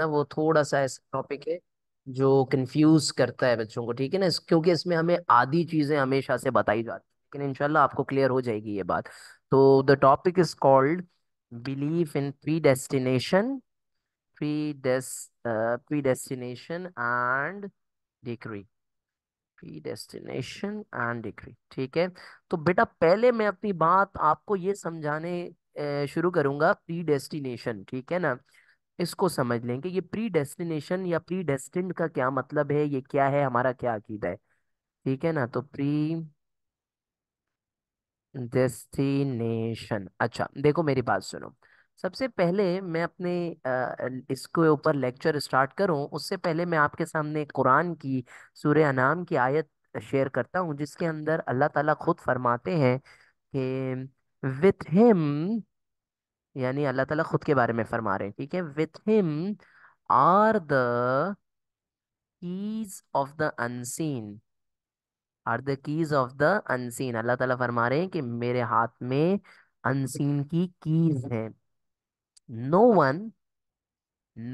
ना वो थोड़ा सा ऐसा टॉपिक है जो कंफ्यूज करता है बच्चों को ठीक है ना क्योंकि इसमें हमें आधी चीज़ें हमेशा से बताई जाती है लेकिन इनशाला आपको क्लियर हो जाएगी ये बात तो the topic is called believe in predestination pre predestination and decree predestination and decree ठीक है तो बेटा पहले मैं अपनी बात आपको ये समझाने शुरू करूंगा प्री डेस्टिनेशन ठीक है ना इसको समझ लें कि ये प्री डेस्टिनेशन या प्री डेस्टिन्ड का क्या मतलब है ये क्या है हमारा क्या अकीदा है ठीक है ना तो प्री डेस्टिनेशन अच्छा देखो मेरी बात सुनो सबसे पहले मैं अपने इसके ऊपर लेक्चर स्टार्ट करूं उससे पहले मैं आपके सामने कुरान की सूर्य अनाम की आयत शेयर करता हूं जिसके अंदर अल्लाह ताला खुद फरमाते हैं कि विथ हिम यानी अल्लाह ताला खुद के बारे में फरमा रहे हैं ठीक है with him are the keys of the unseen are the keys of the unseen Allah ताला फरमा रहे हैं कि मेरे हाथ में अनसीन की कीज है no one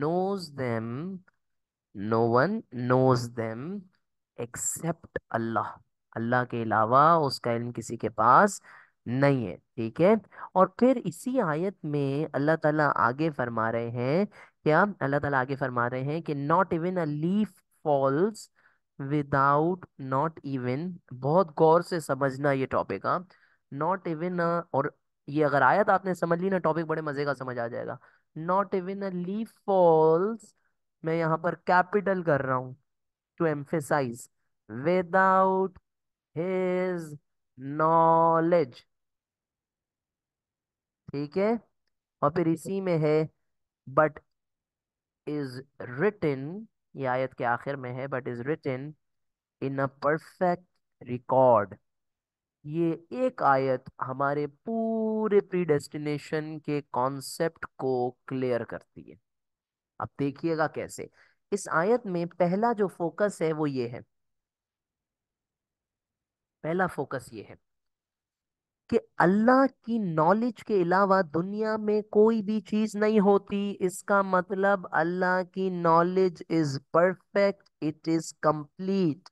knows them no one knows them except Allah Allah के अलावा उसका इल्म किसी के पास नहीं है ठीक है और फिर इसी आयत में अल्लाह ताला आगे फरमा रहे हैं क्या अल्लाह ताला आगे फरमा रहे हैं कि not even a leaf falls without not even बहुत गौर से समझना ये टॉपिक हाँ नॉट इवन और ये अगर आयत आपने समझ ली ना टॉपिक बड़े मजे का समझ आ जाएगा not even a leaf falls मैं यहाँ पर कैपिटल कर रहा हूँ to emphasize without his knowledge ठीक है और फिर इसी में है बट इज रिटन ये आयत के आखिर में है but is written in a perfect record ये एक आयत हमारे पूरे प्री डेस्टिनेशन के कॉन्सेप्ट को क्लियर करती है अब देखिएगा कैसे इस आयत में पहला जो फोकस है वो ये है पहला फोकस ये है कि अल्लाह की नॉलेज के अलावा दुनिया में कोई भी चीज नहीं होती इसका मतलब अल्लाह की knowledge is perfect it is complete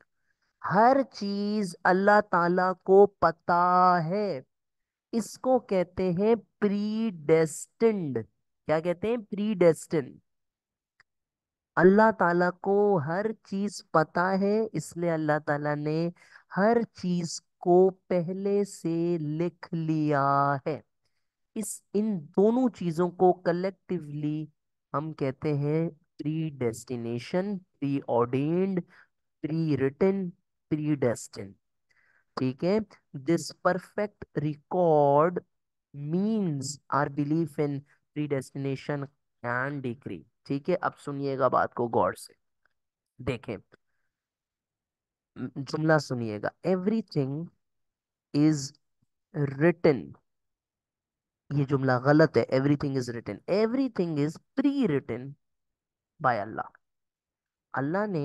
हर चीज अल्लाह ताला को पता है इसको कहते हैं प्री डेस्टिंड क्या कहते हैं प्री डेस्टिंड अल्लाह ताला को हर चीज पता है इसलिए अल्लाह ताला ने हर चीज को पहले से लिख लिया है इस इन दोनों चीजों को कलेक्टिवली हम कहते हैं predestination preordained prewritten predestine ठीक है this perfect record means our belief in predestination and degree ठीक है अब सुनिएगा बात को गौर से देखें जुमला सुनिएगा एवरीथिंग इज रिटन ये जुमला गलत है everything is written everything is prewritten by Allah Allah ने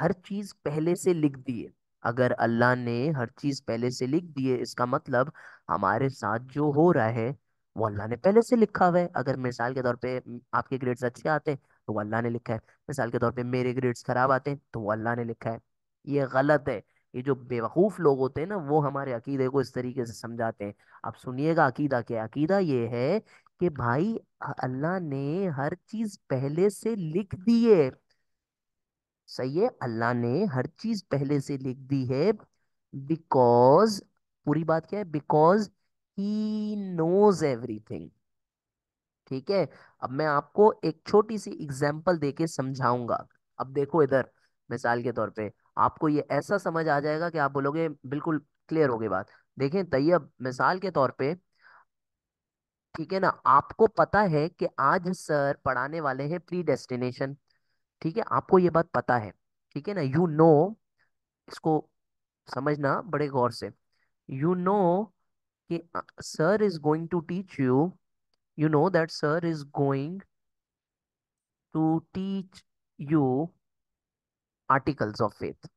हर चीज पहले से लिख दी है अगर अल्लाह ने हर चीज पहले से लिख दी है इसका मतलब हमारे साथ जो हो रहा है वो अल्लाह ने पहले से लिखा हुआ है अगर मिसाल के तौर पे आपके ग्रेड्स अच्छे आते हैं तो वो अल्लाह ने लिखा है मिसाल के तौर पर मेरे ग्रेड्स ख़राब आते हैं तो वो अल्लाह ने लिखा है ये गलत है ये जो बेवकूफ़ लोग होते हैं ना वो हमारे अकीदे को इस तरीके से समझाते हैं आप सुनिएगा अकीदा क्या अकीदा ये है कि भाई अल्लाह ने हर चीज़ पहले से लिख दी है सही है अल्लाह ने हर चीज़ पहले से लिख दी है बिकॉज पूरी बात क्या है बिकॉज ही नोज एवरीथिंग ठीक है अब मैं आपको एक छोटी सी एग्जाम्पल देके समझाऊंगा अब देखो इधर मिसाल के तौर पे आपको ये ऐसा समझ आ जाएगा कि आप बोलोगे बिल्कुल क्लियर होगी बात देखें तैयब मिसाल के तौर पे ठीक है ना आपको पता है कि आज सर पढ़ाने वाले हैं प्री डेस्टिनेशन ठीक है आपको ये बात पता है ठीक है ना यू नो इसको समझना बड़े गौर से यू नो कि sir is going to teach you you know that sir is going to teach you articles of faith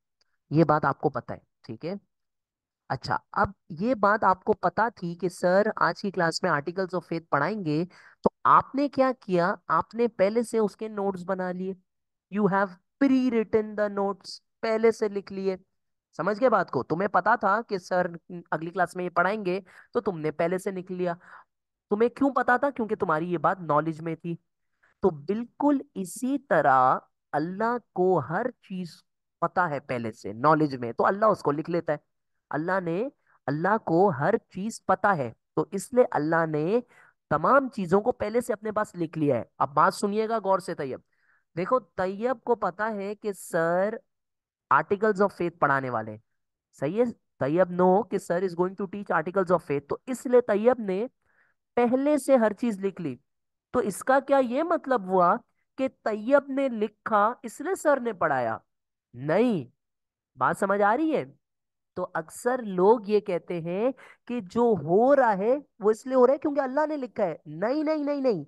ये बात आपको पता है ठीक है अच्छा अब ये बात आपको पता थी कि सर आज की क्लास में आर्टिकल्स ऑफ फेथ पढ़ाएंगे तो आपने क्या किया आपने पहले से उसके नोट्स बना लिए you have prewritten the notes पहले से लिख लिए समझ गए बात को तुम्हें पता था कि सर अगली क्लास में ये पढ़ाएंगे तो तुमने पहले से लिख लिया तुम्हें क्यों पता था क्योंकि तुम्हारी ये बात नॉलेज में थी तो बिल्कुल इसी तरह अल्लाह को हर चीज पता है पहले से नॉलेज में तो अल्लाह उसको लिख लेता है अल्लाह ने अल्लाह को हर चीज पता है तो इसलिए अल्लाह ने तमाम चीजों को पहले से अपने पास लिख लिया है अब बात सुनिएगा गौर से तैयब देखो तैयब को पता है कि सर आर्टिकल्स ऑफ फेथ पढ़ाने वाले सही है तैयब नो कि sir is going to teach articles of faith तो इसलिए तैयब ने पहले से हर चीज लिख ली तो इसका क्या ये मतलब हुआ कि तैयब ने लिखा इसलिए सर ने पढ़ाया नहीं बात समझ आ रही है तो अक्सर लोग ये कहते हैं कि जो हो रहा है वो इसलिए हो रहा है क्योंकि अल्लाह ने लिखा है नहीं नहीं नहीं नहीं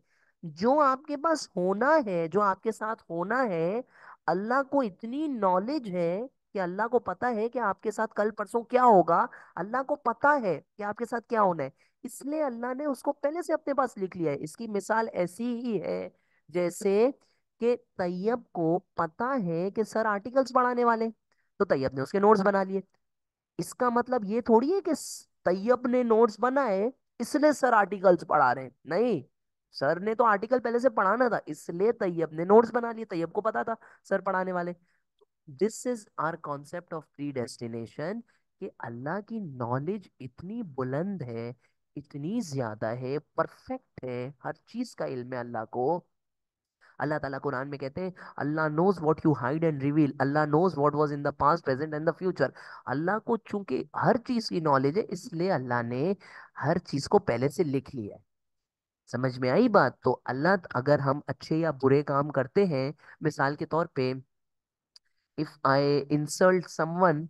जो आपके पास होना है जो आपके साथ होना है अल्लाह को इतनी नॉलेज है कि अल्लाह को पता है कि आपके साथ कल परसों क्या होगा अल्लाह को पता है कि आपके साथ क्या होना है इसलिए अल्लाह ने उसको पहले से अपने पास लिख लिया है इसकी मिसाल ऐसी ही है जैसे कि तैयब को पता है कि सर आर्टिकल्स पढ़ाने वाले तो तैयब ने उसके नोट्स बना लिए इसका मतलब ये थोड़ी है कि तैयब ने नोट्स बनाए इसलिए सर आर्टिकल्स पढ़ा रहे हैं नहीं सर ने तो आर्टिकल पहले से पढ़ाना था इसलिए तैयब ने नोट्स बना लिए तैयब को पता था सर पढ़ाने वाले this is our concept of predestination कि अल्लाह की नॉलेज इतनी बुलंद है इतनी ज्यादा है परफेक्ट है हर चीज का इल्म है अल्लाह को अल्लाह ताला कुरान में कहते हैं Allah knows what you hide and reveal Allah knows what was in the past present and the future Allah को चूंकि हर चीज की नॉलेज है इसलिए अल्लाह ने हर चीज को पहले से लिख लिया है समझ में आई बात तो अल्लाह अगर हम अच्छे या बुरे काम करते हैं मिसाल के तौर पे इफ आई इंसल्ट समवन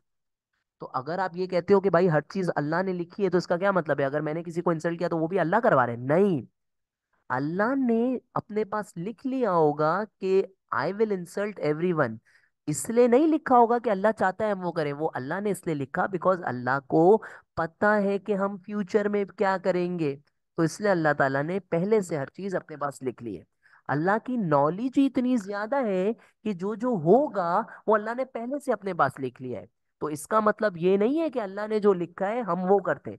तो अगर आप ये कहते हो कि भाई हर चीज अल्लाह ने लिखी है तो इसका क्या मतलब है अगर मैंने किसी को इंसल्ट किया तो वो भी अल्लाह करवा रहे हैं नहीं अल्लाह ने अपने पास लिख लिया होगा कि I will insult everyone इसलिए नहीं लिखा होगा कि अल्लाह चाहता है हम वो करें वो अल्लाह ने इसलिए लिखा बिकॉज अल्लाह को पता है कि हम फ्यूचर में क्या करेंगे तो इसलिए अल्लाह ताला ने पहले से हर चीज़ अपने पास लिख ली है अल्लाह की नॉलेज ही इतनी ज़्यादा है कि जो जो होगा वो अल्लाह ने पहले से अपने पास लिख लिया है तो इसका मतलब ये नहीं है कि अल्लाह ने जो लिखा है हम वो करते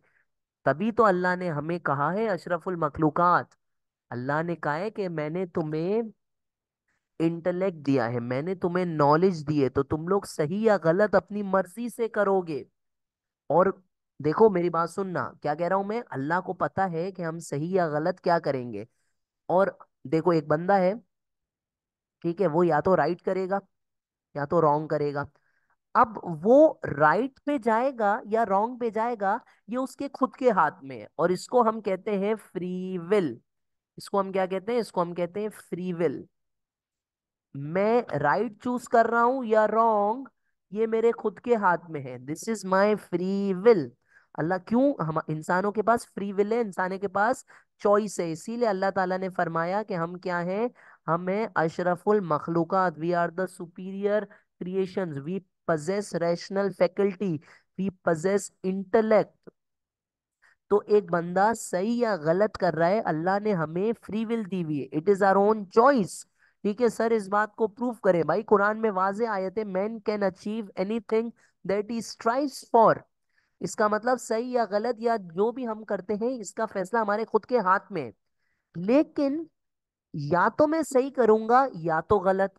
तभी तो अल्लाह ने हमें कहा है अशरफुल मखलूक अल्लाह ने कहा है कि मैंने तुम्हें इंटेलेक्ट दिया है मैंने तुम्हें नॉलेज दी है तो तुम लोग सही या गलत अपनी मर्जी से करोगे और देखो मेरी बात सुनना क्या कह रहा हूं मैं अल्लाह को पता है कि हम सही या गलत क्या करेंगे और देखो एक बंदा है ठीक है वो या तो राइट करेगा या तो रॉन्ग करेगा अब वो राइट right पे जाएगा या रॉन्ग पे जाएगा ये उसके खुद के हाथ में है और इसको हम कहते हैं फ्री विल इसको हम क्या कहते हैं इसको हम कहते हैं फ्री विल मैं राइट right चूज कर रहा हूं या रॉन्ग ये मेरे खुद के हाथ में है this is my free will Allah क्यों हम इंसानों के पास फ्री विल है इंसान के पास चॉइस है इसीलिए अल्लाह ताला ने फरमाया कि हम क्या हैं हमें अशरफुल मखलूक we are the superior creations we possess rational faculty we possess intellect तो एक बंदा सही या गलत कर रहा है अल्लाह ने हमें फ्री विल दी हुई है it is our own choice ठीक है सर इस बात को प्रूव करें भाई कुरान में वाजे आए थे man can achieve anything that he strives for इसका मतलब सही या गलत या जो भी हम करते हैं इसका फैसला हमारे खुद के हाथ में है लेकिन या तो मैं सही करूंगा या तो गलत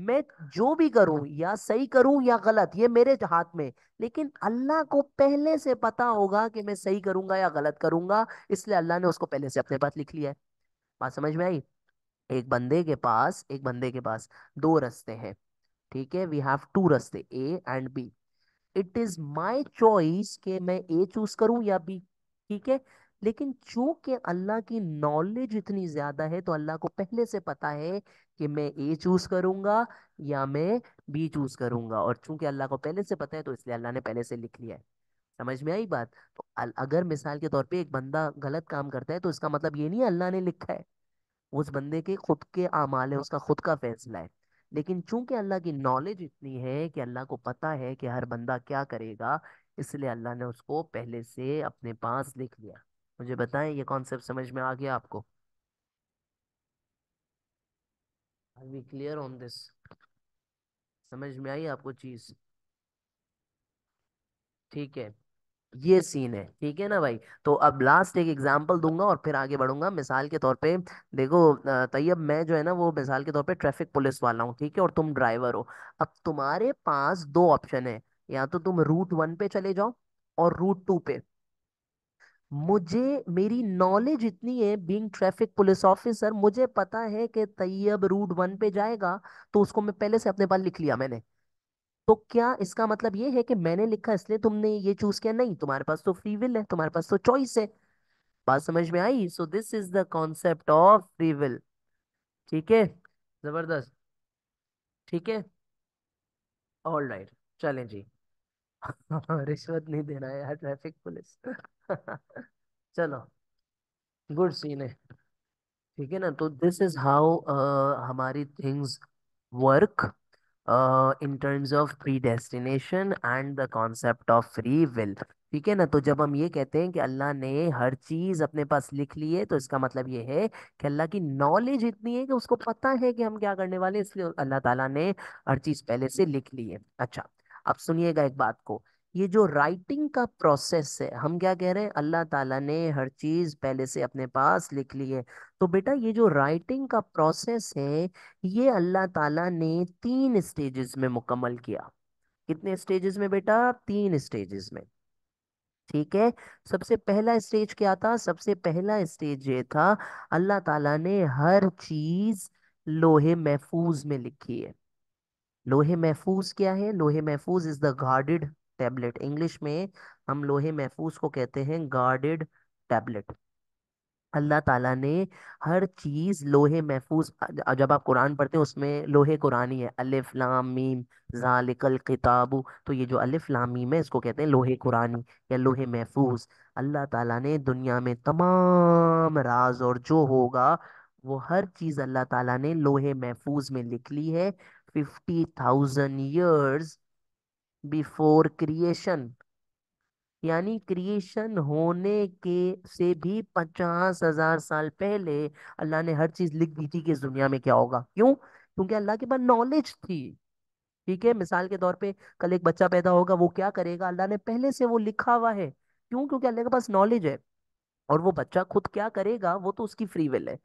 मैं जो भी करूं या सही करूं या गलत ये मेरे हाथ में लेकिन अल्लाह को पहले से पता होगा कि मैं सही करूंगा या गलत करूंगा इसलिए अल्लाह ने उसको पहले से अपने पास लिख लिया है बात समझ में आई एक बंदे के पास एक बंदे के पास दो रस्ते हैं ठीक है वी हैव टू रस्ते A and B it is my choice के मैं ए चूज करूं या बी ठीक है लेकिन चूंकि अल्लाह की नॉलेज इतनी ज़्यादा है तो अल्लाह को पहले से पता है कि मैं ए चूज़ करूँगा या मैं बी चूज़ करूँगा और चूंकि अल्लाह को पहले से पता है तो इसलिए अल्लाह ने पहले से लिख लिया है समझ में आई बात तो अगर मिसाल के तौर पे एक बंदा गलत काम करता है तो इसका मतलब ये नहीं अल्लाह ने लिखा है उस बंदे के खुद के अमाल है उसका खुद का फैसला है लेकिन चूंकि अल्लाह की नॉलेज इतनी है कि अल्लाह को पता है कि हर बंदा क्या करेगा इसलिए अल्लाह ने उसको पहले से अपने पास लिख लिया मुझे बताएं ये कॉन्सेप्ट समझ में आ गया आपको are we clear on this समझ में आई आपको चीज ठीक है ये सीन है ठीक है ना भाई तो अब लास्ट एक एग्जांपल दूंगा और फिर आगे बढ़ूंगा मिसाल के तौर पे देखो तैयब मैं जो है ना वो मिसाल के तौर पे ट्रैफिक पुलिस वाला हूँ ठीक है और तुम ड्राइवर हो अब तुम्हारे पास दो ऑप्शन है या तो तुम रूट वन पे चले जाओ और रूट टू पे मुझे मेरी नॉलेज इतनी है बीइंग ट्रैफिक पुलिस ऑफिसर मुझे पता है कि तैयब रूट वन पे जाएगा तो उसको मैं पहले से अपने पास लिख लिया मैंने तो क्या इसका मतलब ये है कि मैंने लिखा इसलिए तुमने ये चूज किया नहीं तुम्हारे पास तो फ्री विल है तुम्हारे पास तो चॉइस है बात समझ में आई so this is the concept of free will ठीक है जबरदस्त ठीक है ऑल राइट चलें जी रिश्वत नहीं देना है यार ट्रैफिक पुलिस चलो गुड सीन है ठीक है ना तो दिस इज हाउ हमारी things work in terms of predestination and the concept of free will ठीक है ना तो जब हम ये कहते हैं कि अल्लाह ने हर चीज़ अपने पास लिख ली है तो इसका मतलब ये है कि अल्लाह की नॉलेज इतनी है कि उसको पता है कि हम क्या करने वाले इसलिए अल्लाह ताला ने हर चीज़ पहले से लिख ली है अच्छा अब सुनिएगा एक बात को ये जो राइटिंग का प्रोसेस है हम क्या कह रहे हैं अल्लाह ताला ने हर चीज़ पहले से अपने पास लिख ली है तो बेटा ये जो राइटिंग का प्रोसेस है ये अल्लाह ताला ने तीन स्टेजेस में मुकम्मल किया कितने स्टेजेस में बेटा तीन स्टेजेस में ठीक है सबसे पहला स्टेज क्या था सबसे पहला स्टेज ये था अल्लाह तला ने हर चीज़ लोहे महफूज में लिखी है लोहे महफूज क्या है लोहे महफूज is the guarded tablet English में हम लोहे महफूज को कहते हैं गार्डेड टैबलेट अल्लाह ताला ने हर चीज़ लोहे महफूज जब आप कुरान पढ़ते हैं उसमें लोहे कुरानी है अलिफ लाम मीम जालिकल किताबु तो ये जो अलिफ लाम मीम है इसको कहते हैं लोहे कुरानी या लोहे महफूज अल्लाह ताला ने दुनिया में तमाम राज और जो होगा वो हर चीज़ अल्लाह ताला ने लोहे महफूज में लिख ली है fifty thousand years before creation यानी क्रिएशन होने के से भी पचास हजार साल पहले अल्लाह ने हर चीज लिख दी थी कि इस दुनिया में क्या होगा क्यों क्योंकि अल्लाह के पास नॉलेज थी ठीक है मिसाल के तौर पे कल एक बच्चा पैदा होगा वो क्या करेगा अल्लाह ने पहले से वो लिखा हुआ है क्यों क्योंकि अल्लाह के पास नॉलेज है और वो बच्चा खुद क्या करेगा वो तो उसकी फ्री विल है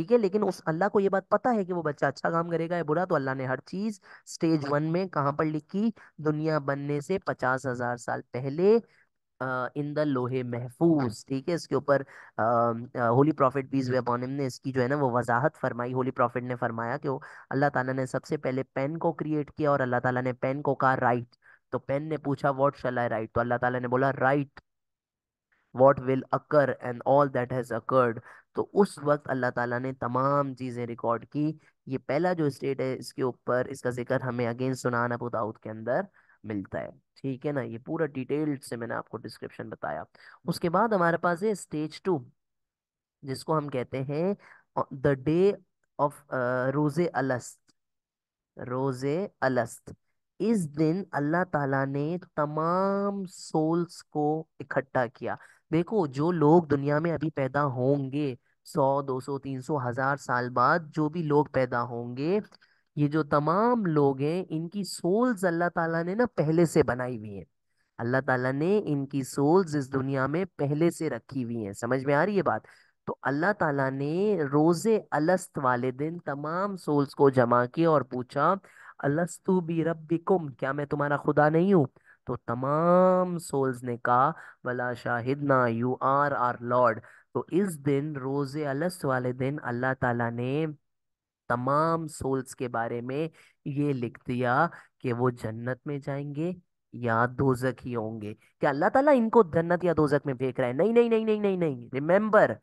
ठीक है लेकिन उस अल्लाह को ये बात पता है कि वो बच्चा अच्छा काम करेगा या बुरा तो अल्लाह ने हर चीज स्टेज वन में कहाँ पर लिखी दुनिया बनने से पचास हजार साल पहले इन द लोहे महफूज ठीक है इसके ऊपर होली प्रॉफिट पीस हम्म। वे ने इसकी जो है ना वो वजाहत फरमाई होली प्रॉफिट ने फरमाया कि वो अल्लाह ताला ने सबसे पहले पेन को क्रिएट किया और अल्लाह ताला ने पेन को कहा राइट तो पेन ने पूछा व्हाट शल आई राइट तो अल्लाह ताला ने बोला right what will occur and all that has occurred तो उस वक्त अल्लाह ताला ने तमाम चीज़ें रिकॉर्ड की ये पहला जो स्टेट है इसके ऊपर इसका जिक्र हमें अगेन सुनान अबू दाऊद के अंदर मिलता है ठीक है ना ये पूरा डिटेल्ड से मैंने आपको डिस्क्रिप्शन बताया उसके बाद हमारे पास है स्टेज टू जिसको हम कहते हैं द डे ऑफ रोज़े अलस्त रोज़े अलस्त इस दिन अल्लाह ताला ने तमाम सोल्स को इकट्ठा किया देखो जो लोग दुनिया में अभी पैदा होंगे सौ दो सौ तीन सौ हजार साल बाद जो भी लोग पैदा होंगे ये जो तमाम लोग हैं इनकी सोल्स अल्लाह ताला ने ना पहले से बनाई हुई है अल्लाह ताला ने इनकी सोल्स इस दुनिया में पहले से रखी हुई है समझ में आ रही है बात तो अल्लाह ताला ने रोज़े अलस्त वाले दिन तमाम सोल्स को जमा किया और पूछा अलस्तु बी रब्बिकुम क्या मैं तुम्हारा खुदा नहीं हूँ तो तमाम सोल्स ने कहा वला शाहिदना यू आर आर लॉर्ड तो इस दिन रोज़े अलस वाले दिन अल्लाह ताला ने तमाम सोल्स के बारे में ये लिख दिया कि वो जन्नत में जाएंगे या दोजक ही होंगे क्या अल्लाह ताला इनको जन्नत या दोजक में फेंक रहा है नहीं नहीं नहीं नहीं नहीं नहीं रिमेंबर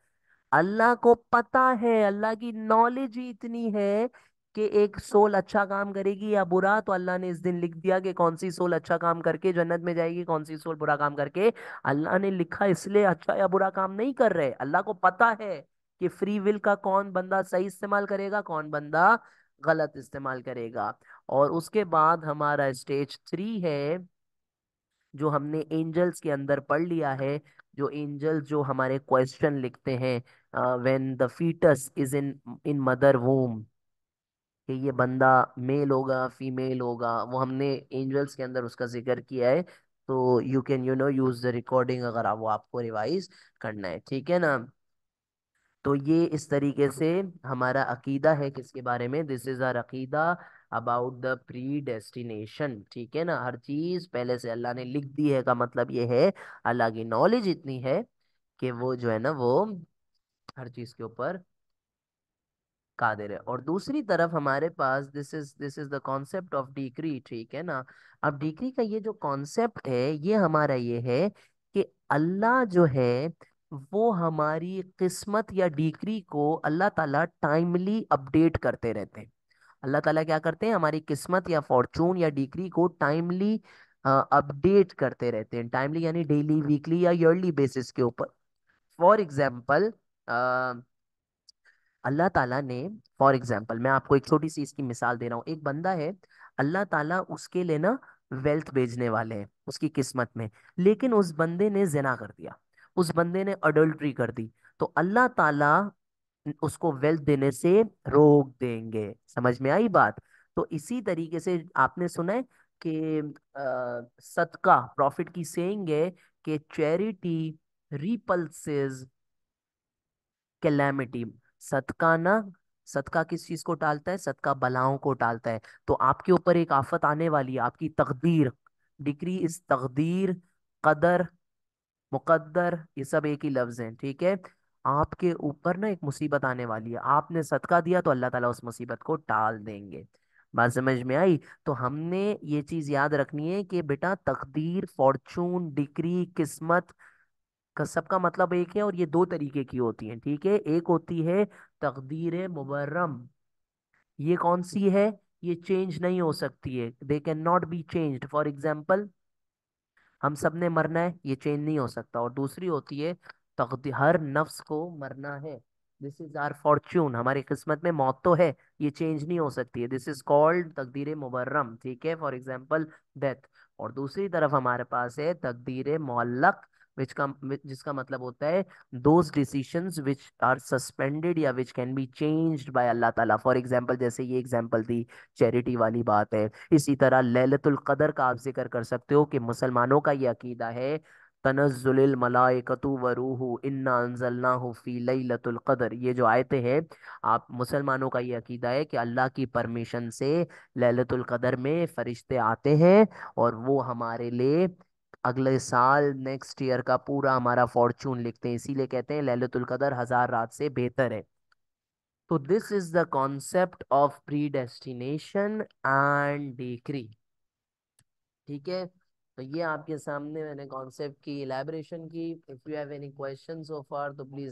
अल्लाह को पता है अल्लाह की नॉलेज ही इतनी है कि एक सोल अच्छा काम करेगी या बुरा तो अल्लाह ने इस दिन लिख दिया कि कौन सी सोल अच्छा काम करके जन्नत में जाएगी कौन सी सोल बुरा काम करके अल्लाह ने लिखा इसलिए अच्छा या बुरा काम नहीं कर रहे अल्लाह को पता है कि फ्री विल का कौन बंदा सही इस्तेमाल करेगा कौन बंदा गलत इस्तेमाल करेगा और उसके बाद हमारा स्टेज थ्री है जो हमने एंजल्स के अंदर पढ़ लिया है जो एंजल्स जो हमारे क्वेश्चन लिखते हैं when the foetus is in in mother womb कि ये बंदा मेल होगा फीमेल होगा वो हमने एंजल्स के अंदर उसका जिक्र किया है तो you can you know use the recording अगर आप वो आपको रिवाइज करना है ठीक है ना तो ये इस तरीके से हमारा अकीदा है किसके बारे में दिस इज़ आर अकीदा अबाउट द प्री डेस्टिनेशन ठीक है ना हर चीज़ पहले से अल्लाह ने लिख दी है का मतलब ये है अल्लाह की नॉलेज इतनी है कि वो जो है ना वो हर चीज़ के ऊपर कादिर है और दूसरी तरफ हमारे पास this is this is the concept of degree ठीक है ना अब डिग्री का ये जो कॉन्सेप्ट है ये हमारा ये है कि अल्लाह जो है वो हमारी किस्मत या डिग्री को अल्लाह ताला टाइमली अपडेट करते रहते हैं अल्लाह ताला क्या करते हैं हमारी किस्मत या फॉर्चून या डिग्री को टाइमली अपडेट करते रहते हैं टाइमली यानी डेली वीकली या ईयरली बेसिस के ऊपर फॉर एग्जाम्पल अल्लाह ताला ने फॉर एग्जाम्पल मैं आपको एक छोटी सी इसकी मिसाल दे रहा हूँ एक बंदा है अल्लाह ताला उसके लिए ना वेल्थ भेजने वाले हैं उसकी किस्मत में लेकिन उस बंदे ने जना कर दिया उस बंदे ने अडल्ट्री कर दी तो अल्लाह ताला उसको वेल्थ देने से रोक देंगे समझ में आई बात तो इसी तरीके से आपने सुना है कि सदका प्रॉफिट की सेइंग है कि चैरिटी रिपल्सेस कैलेमिटी सदका ना सदका किस चीज को टालता है सदका बलाओं को टालता है तो आपके ऊपर एक आफत आने वाली है आपकी तकदीर डिक्री इस तकदीर कदर मुकद्दर ये सब एक ही लफ्ज हैं ठीक है आपके ऊपर ना एक मुसीबत आने वाली है आपने सदका दिया तो अल्लाह ताला उस मुसीबत को टाल देंगे बात समझ में आई तो हमने ये चीज़ याद रखनी है कि बेटा तकदीर फॉर्चून डिक्री किस्मत कसब का मतलब एक है और ये दो तरीके की होती हैं ठीक है एक होती है तकदीर मुबर्रम ये कौन सी है ये चेंज नहीं हो सकती है they cannot be change for example हम सब ने मरना है ये चेंज नहीं हो सकता और दूसरी होती है तकदी हर नफ्स को मरना है दिस इज आर फॉर्च्यून हमारी किस्मत में मौत तो है ये चेंज नहीं हो सकती है दिस इज कॉल्ड तकदीर मुबर्रम ठीक है फॉर एग्जाम्पल डेथ और दूसरी तरफ हमारे पास है तकदीर मोलक which का जिसका मतलब होता है those decisions which are suspended या which can be changed by Allah ताला फॉर एग्जांपल जैसे ये एग्जांपल दी चैरिटी वाली बात है इसी तरह लैलतुल का आप जिक्र कर सकते हो कि मुसलमानों का ये अकीदा है तनजुल मलाइकतु व ये जो आयतें हैं आप मुसलमानों का ये अकीदा है कि अल्लाह की परमिशन से लैलतुल में फरिश्ते आते हैं और वो हमारे लिए अगले साल नेक्स्ट ईयर का पूरा हमारा फॉर्चून लिखते हैं इसीलिए कहते हैं ललितुल कदर हज़ार रात से बेहतर है तो this is the concept of predestination and decree ठीक है तो ये आपके सामने मैंने कॉन्सेप्ट की इलेबरेशन की if you have any question so far तो प्लीज़